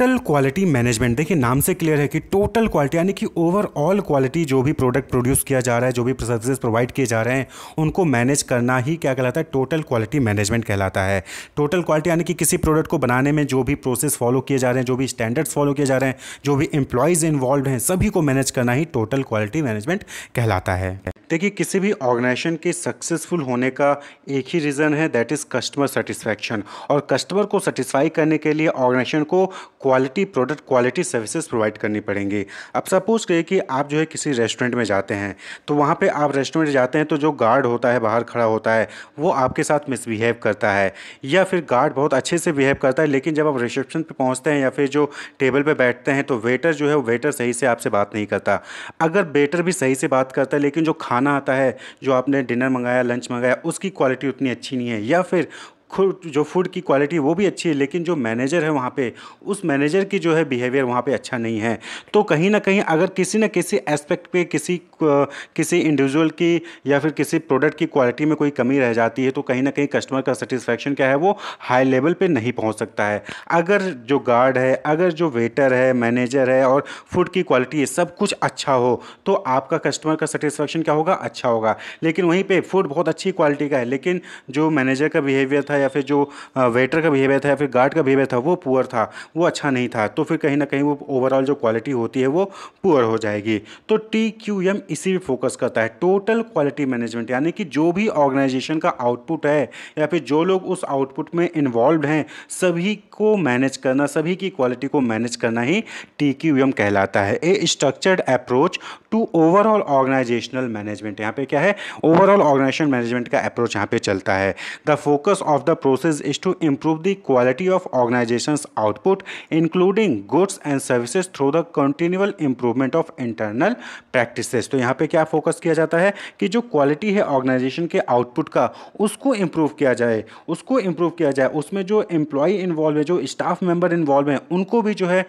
Total quality management देखिए नाम से क्लियर है कि टोटल क्वालिटी यानी कि ओवरऑल क्वालिटी जो भी प्रोडक्ट प्रोड्यूस किया जा रहा है जो भी सर्विसेज प्रोवाइड किए जा रहे हैं उनको मैनेज करना ही क्या कहलाता है टोटल क्वालिटी मैनेजमेंट कहलाता है टोटल क्वालिटी यानी कि किसी प्रोडक्ट को बनाने में जो भी प्रोसेस फॉलो किए जा रहे हैं जो भी स्टैंडर्ड्स फॉलो किए जा रहे हैं जो भी इंप्लाइज इन्वॉल्व हैं सभी को मैनेज करना ही टोटल क्वालिटी मैनेजमेंट कहलाता है देखिए किसी भी ऑर्गेनाइजेशन के सक्सेसफुल होने का एक ही रीज़न है दैट इज़ कस्टमर सेटिस्फैक्शन और कस्टमर को सेटिस्फाई करने के लिए ऑर्गेनाइजेशन को quality product quality services provide करनी पड़ेंगी अब सपोज करिए कि आप जो है किसी रेस्टोरेंट में जाते हैं तो वहाँ पर आप रेस्टोरेंट जाते हैं तो जो गार्ड होता है बाहर खड़ा होता है वो आपके साथ मिसबिहेव करता है या फिर गार्ड बहुत अच्छे से बिहेव करता है लेकिन जब आप रिसेप्शन पर पहुँचते हैं या फिर जो टेबल पर बैठते हैं तो वेटर जो है वो वेटर सही से आपसे बात नहीं करता अगर वेटर भी सही से बात करता है लेकिन जो खाना आता है जो आपने डिनर मंगाया लंच मंगाया उसकी क्वालिटी उतनी अच्छी नहीं है या फिर खुद जो फूड की क्वालिटी वो भी अच्छी है लेकिन जो मैनेजर है वहाँ पे उस मैनेजर की जो है बिहेवियर वहाँ पे अच्छा नहीं है तो कहीं ना कहीं अगर किसी न किसी एस्पेक्ट पे किसी किसी इंडिविजुअल की या फिर किसी प्रोडक्ट की क्वालिटी में कोई कमी रह जाती है तो कहीं ना कहीं कस्टमर का सेटिस्फैक्शन क्या है वो हाई लेवल पर नहीं पहुँच सकता है अगर जो गार्ड है अगर जो वेटर है मैनेजर है और फूड की क्वालिटी सब कुछ अच्छा हो तो आपका कस्टमर का सेटिस्फैक्शन क्या होगा अच्छा होगा लेकिन वहीं पर फूड बहुत अच्छी क्वालिटी का है लेकिन जो मैनेजर का बिहेवियर था या फिर जो वेटर का बिहेवियर था या फिर गार्ड का बिहेवियर था वो पुअर था वो अच्छा नहीं था तो फिर कहीं ना कहीं वो ओवरऑल जो क्वालिटी होती है वो पुअर हो जाएगी तो टी क्यू एम इसी पर फोकस करता है टोटल क्वालिटी मैनेजमेंट यानी कि जो भी ऑर्गेनाइजेशन का आउटपुट है या फिर जो लोग उस आउटपुट में इन्वॉल्व हैं सभी को मैनेज करना सभी की क्वालिटी को मैनेज करना ही टी क्यू एम कहलाता है a structured approach to overall organizational management यहाँ पे क्या है ओवरऑल ऑर्गेनाइजेशन मैनेजमेंट का अप्रोच यहाँ पे चलता है the focus of the the process is to improve the quality of organization's output, including goods and services through the continual improvement of internal practices. तो यहाँ पे क्या फोकस किया जाता है कि जो क्वालिटी है ऑर्गेनाइजेशन के आउटपुट का उसको इम्प्रूव किया जाए उसको इम्प्रूव किया जाए उसमें जो एम्प्लॉय इन्वॉल्व है जो स्टाफ मेंबर इन्वॉल्व हैं उनको भी जो है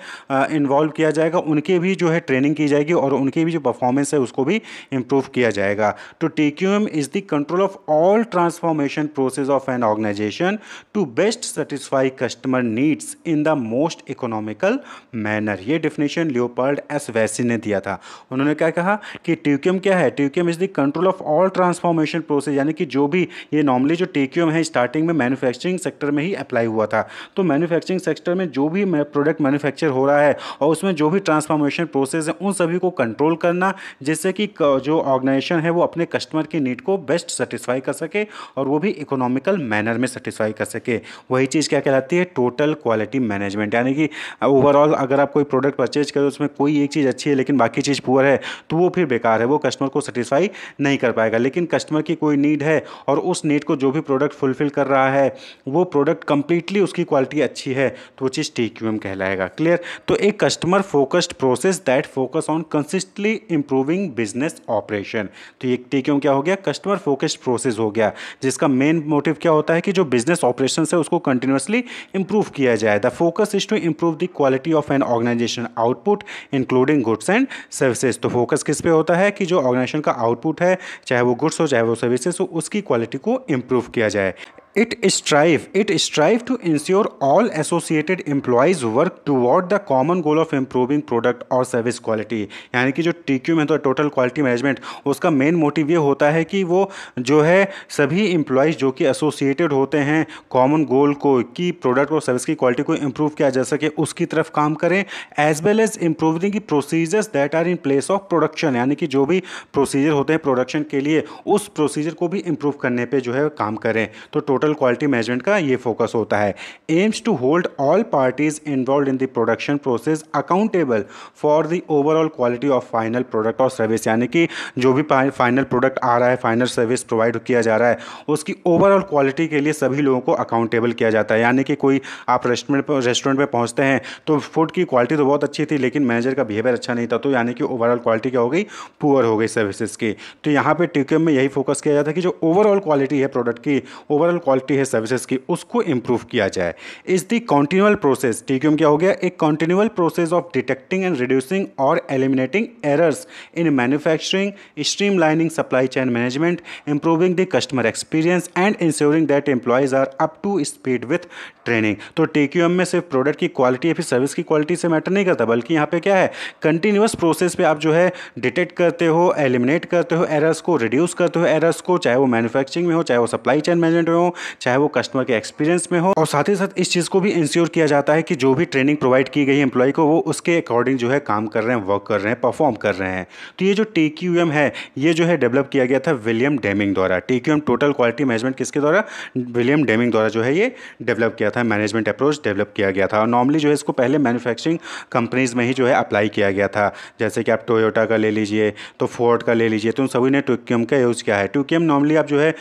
इन्वॉल्व किया जाएगा उनके भी जो है ट्रेनिंग की जाएगी और उनकी भी जो परफॉर्मेंस है उसको भी इम्प्रूव किया जाएगा तो T Q M is the control of all transformation process of an organization organization to best satisfy customer needs in the most economical manner ये definition Leopold S. वैसी ने दिया था उन्होंने क्या कहा कि ट्यूक्यूम क्या है TQM is the control of all transformation process यानी कि जो भी ये नॉर्मली जो टेक्यूम है स्टार्टिंग में मैन्युफैक्चरिंग सेक्टर में ही अप्लाई हुआ था तो मैन्युफैक्चरिंग सेक्टर में जो भी प्रोडक्ट मैन्युफैक्चर हो रहा है और उसमें जो भी ट्रांसफॉर्मेशन प्रोसेस है उन सभी को कंट्रोल करना जिससे कि जो ऑर्गेनाइजेशन है वो अपने कस्टमर की नीड को बेस्ट सेटिस्फाई कर सके और वो भी इकोनॉमिकल मैनर में सेटिस्फाई कर सके वही चीज़ क्या कहलाती है टोटल क्वालिटी मैनेजमेंट यानी कि ओवरऑल अगर आप कोई प्रोडक्ट परचेज करें उसमें कोई एक चीज़ अच्छी है लेकिन बाकी चीज़ पुअर है तो वो फिर बेकार है वो कस्टमर को सेटिस्फाई नहीं कर पाएगा लेकिन कस्टमर की कोई नीड है और उस नीड को जो भी प्रोडक्ट फुलफिल कर रहा है वो प्रोडक्ट कंप्लीटली उसकी क्वालिटी अच्छी है तो वो चीज़ टी कहलाएगा क्लियर तो एक customer focused process that focus on consistently improving business operation तो एक टी क्या हो गया कस्टमर फोकस्ड प्रोसेस हो गया जिसका मेन मोटिव क्या होता है कि जो जो बिजनेस ऑपरेशन है उसको कंटिन्यूसली इंप्रूव किया जाए the focus is to improve the quality of an organization output including goods and services तो फोकस किस पे होता है कि जो ऑर्गेनाइजेशन का आउटपुट है चाहे वो गुड्स हो चाहे वो सर्विसेज हो उसकी क्वालिटी को इंप्रूव किया जाए It strive it strive to ensure all associated employees work toward the common goal of improving product और service quality यानी कि जो टी क्यू में तो टोटल क्वालिटी मैनेजमेंट उसका मेन मोटिव ये होता है कि वो जो है सभी इम्प्लॉयज़ जो कि एसोसिएटेड होते हैं कॉमन गोल को कि प्रोडक्ट और सर्विस की क्वालिटी को इम्प्रूव किया जा सके उसकी तरफ काम करें as well as improving procedures that are in place of production यानी कि जो भी प्रोसीजर होते हैं प्रोडक्शन के लिए उस प्रोसीजर को भी इम्प्रूव करने पर जो है काम करें तो टोटल टोटल क्वालिटी मैनेजमेंट का ये फोकस होता है aims to hold all parties involve in the production process accountable for the overall quality of final product और सर्विस यानी कि जो भी फाइनल प्रोडक्ट आ रहा है फाइनल सर्विस प्रोवाइड किया जा रहा है उसकी ओवरऑल क्वालिटी के लिए सभी लोगों को अकाउंटेबल किया जाता है यानी कि कोई आप रेस्टोरेंट पर रेस्टोरेंट पर पहुँचते हैं तो फूड की क्वालिटी तो बहुत अच्छी थी लेकिन मैनेजर का बिहेवियर अच्छा नहीं था तो यानी कि ओवरऑल क्वालिटी क्या हो गई पुअर हो गई सर्विसेज की तो यहाँ पर टिकम में यही फोकस किया जाता है कि जो ओवरऑल क्वालिटी है प्रोडक्ट की ओवरऑल क्वालिटी है सर्विसेज की उसको इम्प्रूव किया जाए is the continual process T क्या हो गया एक continual process of detecting and reducing और eliminating errors in manufacturing streamlining supply chain management improving the customer experience and ensuring that employees are up to speed with training तो T में सिर्फ product की quality या फिर service की quality से matter नहीं करता बल्कि यहाँ पे क्या है कंटिन्यूस प्रोसेस पे आप जो है डिटेक्ट करते हो एलिमिनेट करते हो एरर्स को रिड्यूस करते हो एरर्स को चाहे वो मैन्युफैक्चरिंग में हो चाहे वो सप्लाई चेन मैनेजमेंट में हो चाहे वो कस्टमर के एक्सपीरियंस में हो और साथ ही साथ इस चीज़ को भी इंश्योर किया जाता है कि जो भी ट्रेनिंग प्रोवाइड की गई है एम्प्लॉय को वो उसके अकॉर्डिंग जो है काम कर रहे हैं वर्क कर रहे हैं परफॉर्म कर रहे हैं तो ये जो टी है ये जो है डेवलप किया गया था विलियम डेमिंग द्वारा टी टोटल क्वालिटी मैनेजमेंट किसके द्वारा विलियम डेमिंग द्वारा जो है ये डेवलप किया था मैनेजमेंट अप्रोच डेवलप किया गया था और नॉर्मली जो है इसको पहले मैन्युफैक्चरिंग कंपनीज़ में ही जो है अप्लाई किया गया था जैसे कि आप टोयोटा का ले लीजिए तो फोर्ड का ले लीजिए तो उन सभी ने टूक्यूम का यूज़ किया है ट्विक्यम नॉर्मली आप जो है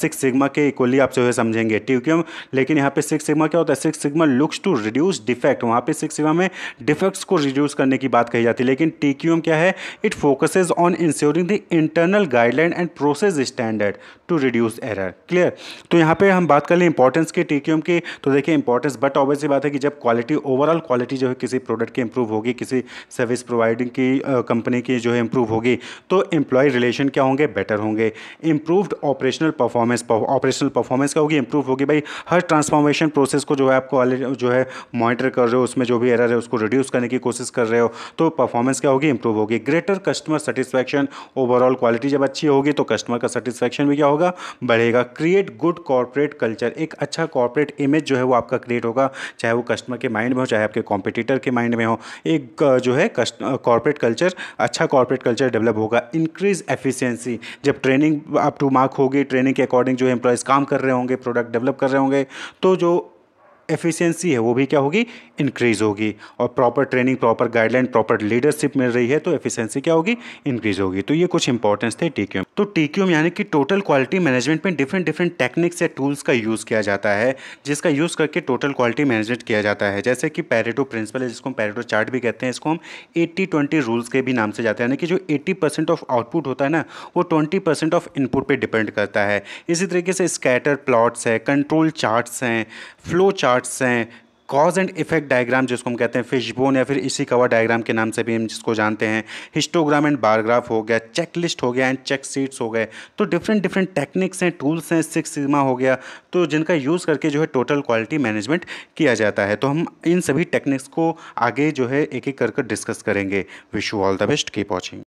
सिक्स सिग्मा के इक्वली आप जो हुए समझेंगे ठीक है लेकिन यहाँ पे सिक्स सिग्मा क्या होता है six sigma looks to reduce defect वहाँ पे सिक्स सिग्मा में डिफेक्ट्स को रिड्यूस करने की बात कही जाती है लेकिन टी क्या है it focuses on ensuring the internal guideline and process standard to reduce error clear तो यहाँ पे हम बात कर लें इंपॉर्टेंस की टी की तो देखिए इंपॉर्टेंस बट ऑब्वियस ही बात है कि जब क्वालिटी ओवरऑल क्वालिटी जो है किसी प्रोडक्ट की इंप्रूव होगी किसी सर्विस प्रोवाइडिंग की कंपनी की जो है इंप्रूव होगी तो एम्प्लॉय रिलेशन क्या होंगे बेटर होंगे improved operational performance operational performance क्या होगी इंप्रूव होगी भाई हर ट्रांसफॉर्मेशन प्रोसेस को जो है आपको जो है मॉनिटर कर रहे हो उसमें जो भी एरर है उसको रिड्यूस करने की कोशिश कर रहे हो तो परफॉर्मेंस क्या होगी इंप्रूव होगी greater customer satisfaction overall quality जब अच्छी होगी तो कस्टमर का सेटिस्फैक्शन भी क्या होगा बढ़ेगा क्रिएट गुड कॉर्पोरेट कल्चर एक अच्छा कॉर्पोरेट इमेज जो है वो आपका क्रिएट होगा चाहे वो कस्टमर के माइंड में हो चाहे आपके कॉम्पिटिटर के माइंड में हो एक जो है कॉर्पोरेट कल्चर अच्छा कॉर्पोरेट कल्चर डेवलप होगा इंक्रीज एफिशियंसी जब ट्रेनिंग अप टू मार्क होगी ट्रेनिंग के अकॉर्डिंग जो एम्प्लॉयज़ काम कर रहे होंगे होंगे प्रोडक्ट डेवलप कर रहे होंगे तो जो एफिशिएंसी है वो भी क्या होगी इंक्रीज होगी और proper training proper guideline proper leadership मिल रही है तो एफिशिएंसी क्या होगी इंक्रीज होगी तो ये कुछ इंपॉर्टेंस थे टीक्यूम तो टीक्यूम यानी कि टोटल क्वालिटी मैनेजमेंट में डिफरेंट डिफरेंट टेक्निक्स या टूल्स का यूज़ किया जाता है जिसका यूज़ करके टोटल क्वालिटी मैनेजमेंट किया जाता है जैसे कि पैरेटो प्रिंसिपल है जिसको हम पैरेटो चार्ट भी कहते हैं इसको हम एट्टी ट्वेंटी रूल्स के भी नाम से जाते हैं यानी कि जो एट्टी परसेंट ऑफ आउटपुट होता है ना वो ट्वेंटी परसेंट ऑफ इनपुट पर डिपेंड करता है इसी तरीके से स्कैटर प्लॉट्स है कंट्रोल चार्ट्स हैं फ्लो चार्ट चार्ट्स हैं कॉज एंड इफेक्ट डायग्राम जिसको हम कहते हैं फिश बोन या फिर इसी कवर डायग्राम के नाम से भी हम जिसको जानते हैं हिस्टोग्राम एंड बारग्राफ हो गया चेक लिस्ट हो गया एंड चेक सीट्स हो गए तो डिफरेंट डिफरेंट टेक्निक्स हैं टूल्स हैं सिक्स सिग्मा हो गया तो जिनका यूज़ करके जो है टोटल क्वालिटी मैनेजमेंट किया जाता है तो हम इन सभी टेक्निक्स को आगे जो है एक एक कर कर डिस्कस करेंगे wish you all the best keep watching